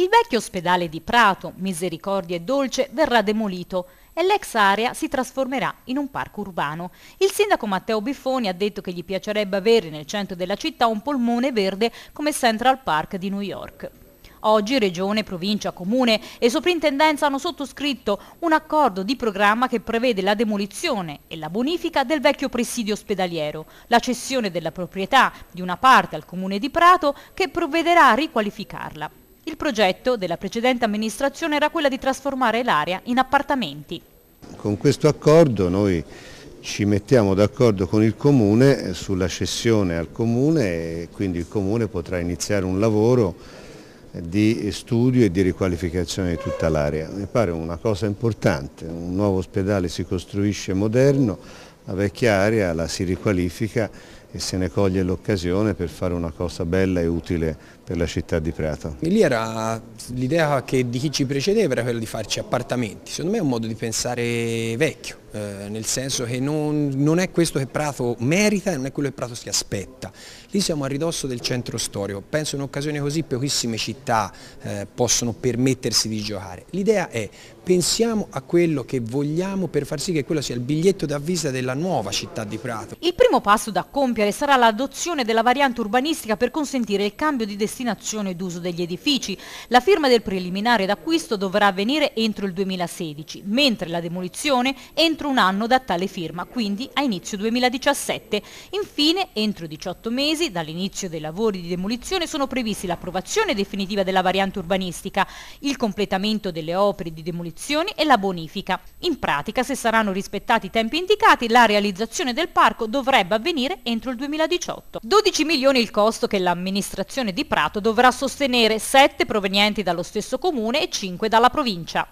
Il vecchio ospedale di Prato, Misericordia e Dolce, verrà demolito e l'ex area si trasformerà in un parco urbano. Il sindaco Matteo Biffoni ha detto che gli piacerebbe avere nel centro della città un polmone verde come Central Park di New York. Oggi Regione, Provincia, Comune e Soprintendenza hanno sottoscritto un accordo di programma che prevede la demolizione e la bonifica del vecchio presidio ospedaliero, la cessione della proprietà di una parte al Comune di Prato che provvederà a riqualificarla. Il progetto della precedente amministrazione era quella di trasformare l'area in appartamenti. Con questo accordo noi ci mettiamo d'accordo con il Comune sulla cessione al Comune e quindi il Comune potrà iniziare un lavoro di studio e di riqualificazione di tutta l'area. Mi pare una cosa importante, un nuovo ospedale si costruisce moderno, la vecchia area la si riqualifica e se ne coglie l'occasione per fare una cosa bella e utile per la città di Prato. Lì era l'idea di chi ci precedeva era quella di farci appartamenti, secondo me è un modo di pensare vecchio, eh, nel senso che non, non, è questo che Prato merita e non è quello che Prato si aspetta. Lì siamo a ridosso del centro storico, penso in un'occasione così pochissime città eh, possono permettersi di giocare. L'idea è pensiamo a quello che vogliamo per far sì che quello sia il biglietto d'avvisa della nuova città di Prato. Il primo passo da compiere compiere sarà l'adozione della variante urbanistica per consentire il cambio di destinazione d'uso degli edifici. La firma del preliminare d'acquisto dovrà avvenire entro il 2016, mentre la demolizione entro un anno da tale firma, quindi a inizio 2017. Infine, entro 18 mesi dall'inizio dei lavori di demolizione sono previsti l'approvazione definitiva della variante urbanistica, il completamento delle opere di demolizione e la bonifica. In pratica, se saranno rispettati i tempi indicati, la realizzazione del parco dovrebbe avvenire entro entro il 2018. 12 milioni il costo che l'amministrazione di Prato dovrà sostenere, 7 provenienti dallo stesso comune e 5 dalla provincia.